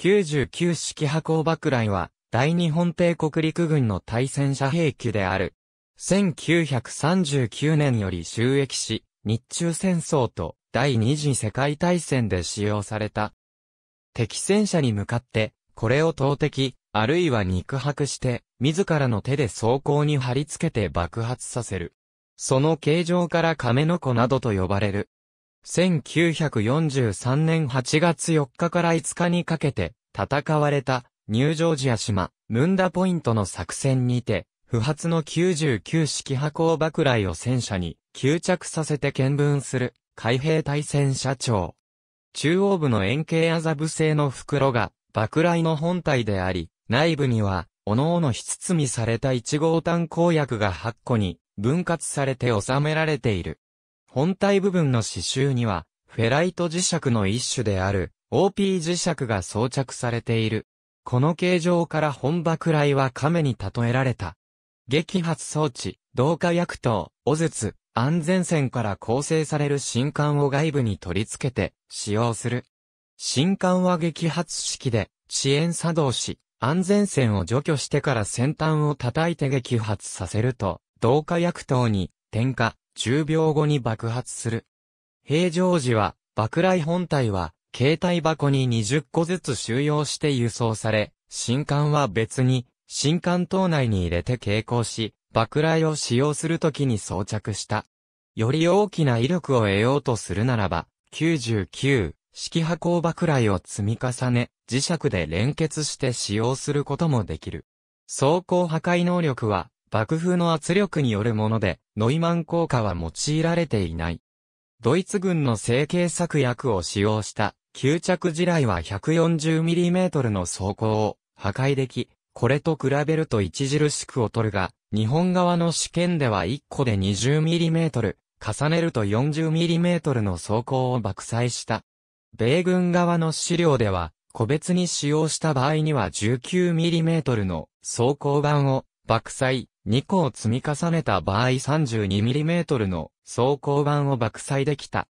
99式波光爆雷は、大日本帝国陸軍の対戦車兵器である。1939年より収益し、日中戦争と第二次世界大戦で使用された。敵戦車に向かって、これを投擲、あるいは肉薄して、自らの手で装甲に貼り付けて爆発させる。その形状から亀の子などと呼ばれる。1943年8月4日から5日にかけて、戦われた、ニュージョージア島、ムンダポイントの作戦にて、不発の99式破口爆雷を戦車に、吸着させて見分する、海兵対戦車長。中央部の円形麻布製の袋が、爆雷の本体であり、内部には、おのおのひつつみされた1号炭鉱薬が8個に、分割されて収められている。本体部分の刺繍には、フェライト磁石の一種である、OP 磁石が装着されている。この形状から本場くらいは亀に例えられた。撃発装置、同化薬オ尾ツ安全線から構成される新管を外部に取り付けて使用する。新管は撃発式で遅延作動し、安全線を除去してから先端を叩いて撃発させると、同化薬等に点火、10秒後に爆発する。平常時は、爆雷本体は携帯箱に20個ずつ収容して輸送され、新刊は別に、新刊島内に入れて携行し、爆雷を使用するときに装着した。より大きな威力を得ようとするならば、99、式波光爆雷を積み重ね、磁石で連結して使用することもできる。走行破壊能力は、爆風の圧力によるもので、ノイマン効果は用いられていない。ドイツ軍の成形策薬を使用した吸着地雷は 140mm の装甲を破壊でき、これと比べると著しく劣るが、日本側の試験では1個で 20mm、重ねると 40mm の装甲を爆砕した。米軍側の資料では、個別に使用した場合には 19mm の装甲板を爆砕、2個を積み重ねた場合 32mm の装甲板を爆砕できた。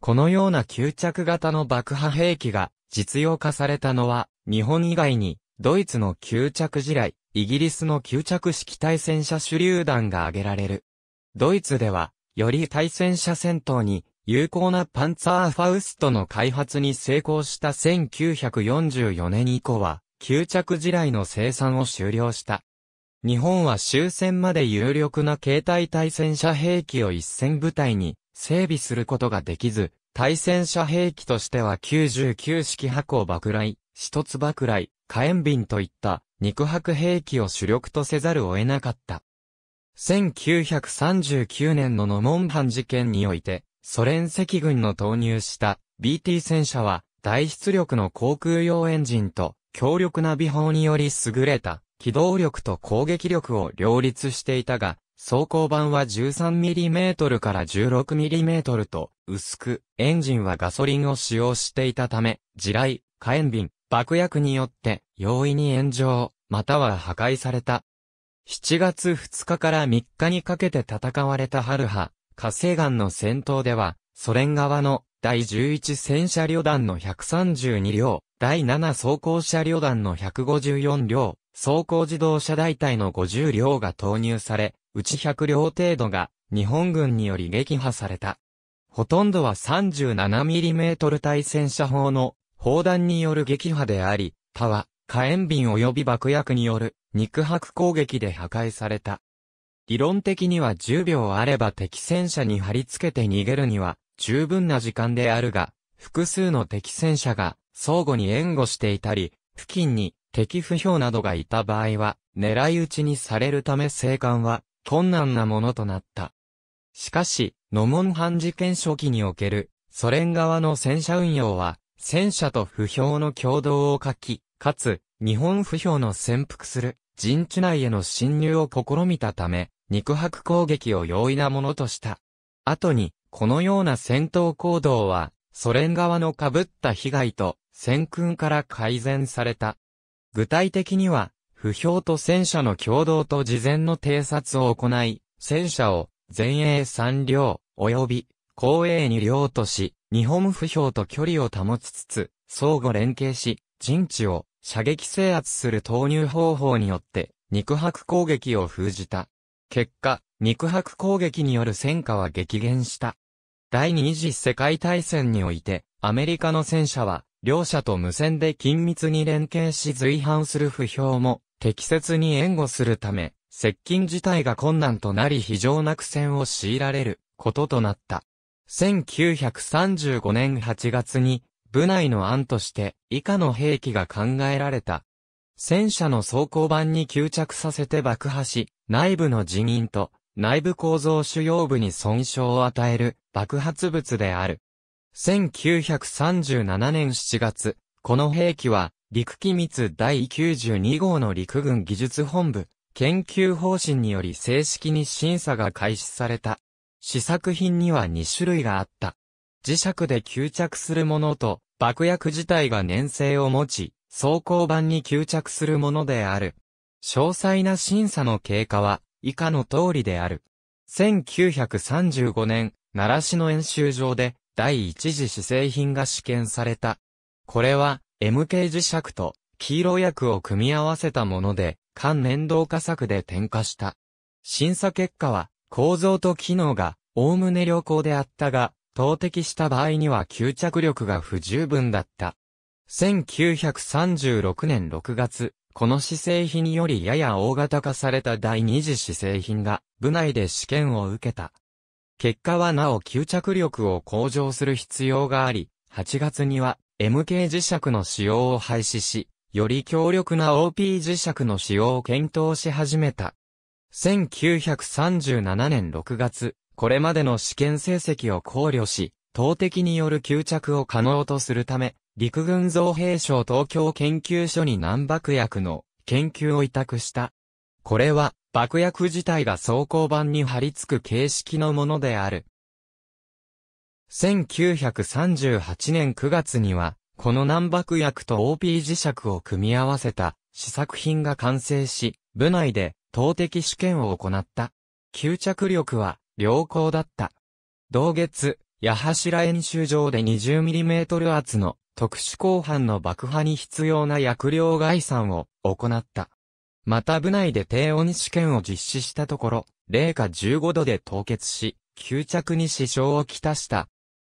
このような吸着型の爆破兵器が実用化されたのは、日本以外に、ドイツの吸着地雷、イギリスの吸着式対戦車手榴弾が挙げられる。ドイツでは、より対戦車戦闘に有効なパンツァーファウストの開発に成功した1944年以降は、吸着地雷の生産を終了した。日本は終戦まで有力な携帯対戦車兵器を一戦部隊に整備することができず、対戦車兵器としては99式破鋼爆雷、一つ爆雷、火炎瓶といった肉薄兵器を主力とせざるを得なかった。1939年のノモンハン事件において、ソ連赤軍の投入した BT 戦車は、大出力の航空用エンジンと強力な美砲により優れた機動力と攻撃力を両立していたが、装甲板は 13mm から 16mm と薄く、エンジンはガソリンを使用していたため、地雷、火炎瓶、爆薬によって容易に炎上、または破壊された。7月2日から3日にかけて戦われた春波、火星岩の戦闘では、ソ連側の第11戦車旅団の132両、第7装甲車旅団の154両、走行自動車大隊の50両が投入され、うち100両程度が日本軍により撃破された。ほとんどは 37mm 対戦車砲の砲弾による撃破であり、他は火炎瓶及び爆薬による肉薄攻撃で破壊された。理論的には10秒あれば敵戦車に貼り付けて逃げるには十分な時間であるが、複数の敵戦車が相互に援護していたり、付近に敵不評などがいた場合は、狙い撃ちにされるため生還は困難なものとなった。しかし、ノモンハン事件初期におけるソ連側の戦車運用は、戦車と不評の共同を書き、かつ、日本不評の潜伏する陣地内への侵入を試みたため、肉薄攻撃を容易なものとした。後に、このような戦闘行動は、ソ連側の被った被害と、戦訓から改善された。具体的には、不評と戦車の共同と事前の偵察を行い、戦車を前衛3両、及び後衛2両とし、日本不評と距離を保ちつつ、相互連携し、陣地を射撃制圧する投入方法によって、肉薄攻撃を封じた。結果、肉薄攻撃による戦果は激減した。第二次世界大戦において、アメリカの戦車は、両者と無線で緊密に連携し随伴する不評も適切に援護するため、接近自体が困難となり非常な苦戦を強いられることとなった。1935年8月に部内の案として以下の兵器が考えられた。戦車の装甲板に吸着させて爆破し、内部の人員と内部構造主要部に損傷を与える爆発物である。1937年7月、この兵器は、陸機密第92号の陸軍技術本部、研究方針により正式に審査が開始された。試作品には2種類があった。磁石で吸着するものと、爆薬自体が粘性を持ち、装甲板に吸着するものである。詳細な審査の経過は、以下の通りである。1935年、奈良市の演習場で、第一次試製品が試験された。これは、MK 磁石と黄色薬を組み合わせたもので、関連動化策で点火した。審査結果は、構造と機能が、おおむね良好であったが、投擲した場合には吸着力が不十分だった。1936年6月、この試製品よりやや大型化された第二次試製品が、部内で試験を受けた。結果はなお吸着力を向上する必要があり、8月には MK 磁石の使用を廃止し、より強力な OP 磁石の使用を検討し始めた。1937年6月、これまでの試験成績を考慮し、投擲による吸着を可能とするため、陸軍造兵省東京研究所に南爆薬の研究を委託したこれは、爆薬自体が装甲板に貼り付く形式のものである。1938年9月には、この南爆薬と OP 磁石を組み合わせた試作品が完成し、部内で投擲試験を行った。吸着力は良好だった。同月、八柱演習場で 20mm 圧の特殊鋼板の爆破に必要な薬量概算を行った。また部内で低温試験を実施したところ、零下15度で凍結し、吸着に支障をきたした。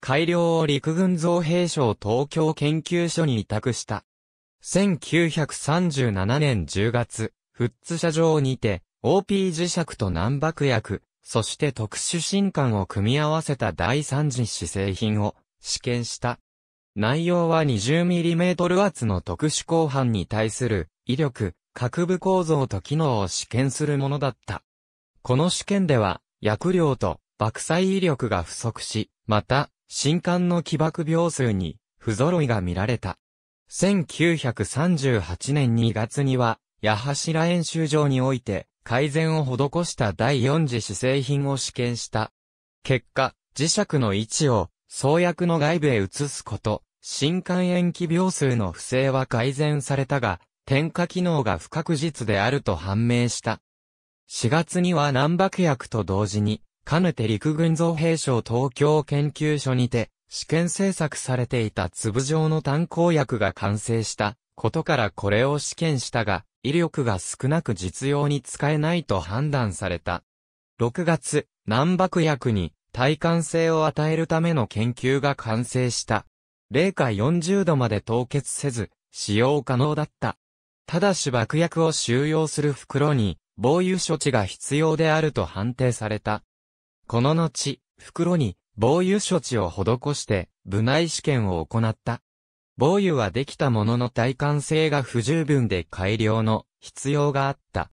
改良を陸軍造兵省東京研究所に委託した。1937年10月、富津社場にて、OP 磁石と南爆薬、そして特殊新刊を組み合わせた第三次試製品を試験した。内容は 20mm 圧の特殊鋼板に対する威力、核部構造と機能を試験するものだった。この試験では、薬量と爆砕威力が不足し、また、新刊の起爆秒数に不揃いが見られた。1938年2月には、矢柱演習場において、改善を施した第四次試製品を試験した。結果、磁石の位置を、創薬の外部へ移すこと、新刊延期秒数の不正は改善されたが、点火機能が不確実であると判明した。4月には南爆薬と同時に、かねて陸軍造兵省東京研究所にて、試験制作されていた粒状の炭鉱薬が完成したことからこれを試験したが、威力が少なく実用に使えないと判断された。6月、南爆薬に耐寒性を与えるための研究が完成した。0下40度まで凍結せず、使用可能だった。ただし爆薬を収容する袋に防油処置が必要であると判定された。この後、袋に防油処置を施して部内試験を行った。防油はできたものの耐寒性が不十分で改良の必要があった。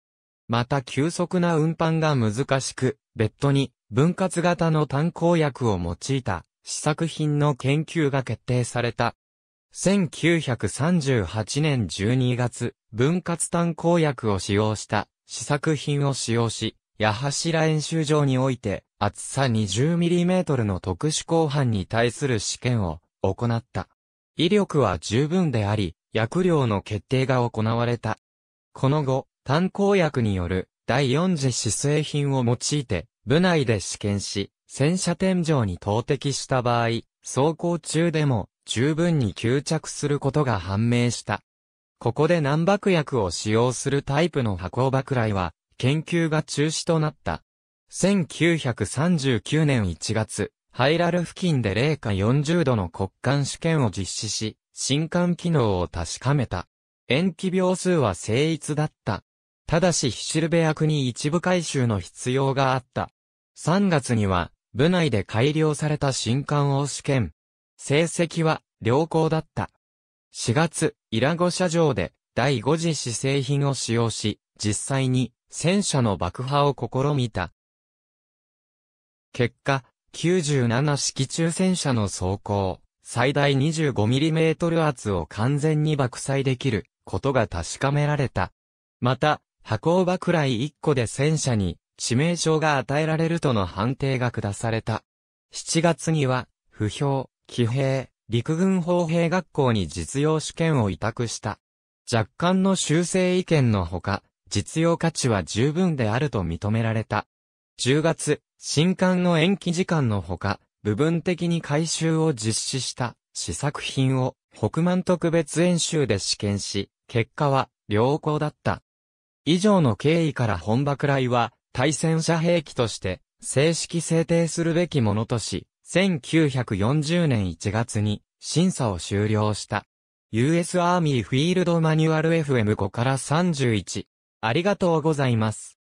また急速な運搬が難しく、別途に分割型の炭鉱薬を用いた試作品の研究が決定された。1938年12月、分割炭鉱薬を使用した試作品を使用し、矢柱演習場において、厚さ 20mm の特殊鋼板に対する試験を行った。威力は十分であり、薬量の決定が行われた。この後、炭鉱薬による第4次試製品を用いて、部内で試験し、戦車天井に投擲した場合、走行中でも十分に吸着することが判明した。ここで難爆薬を使用するタイプの箱爆雷は、研究が中止となった。1939年1月、ハイラル付近で零下40度の骨幹試験を実施し、新幹機能を確かめた。延期秒数は精立だった。ただしヒシルベ役に一部回収の必要があった。3月には、部内で改良された新幹を試験。成績は良好だった。4月、イラゴ社場で第5次試製品を使用し、実際に戦車の爆破を試みた。結果、97式中戦車の走行、最大 25mm 圧を完全に爆砕できることが確かめられた。また、箱爆雷1個で戦車に致命傷が与えられるとの判定が下された。7月には、不評、騎兵、陸軍砲兵学校に実用試験を委託した。若干の修正意見のほか、実用価値は十分であると認められた。10月、新刊の延期時間のほか、部分的に改修を実施した試作品を北満特別演習で試験し、結果は良好だった。以上の経緯から本爆雷は対戦車兵器として正式制定するべきものとし、1940年1月に審査を終了した。US Army Field Manual FM5 から31。ありがとうございます。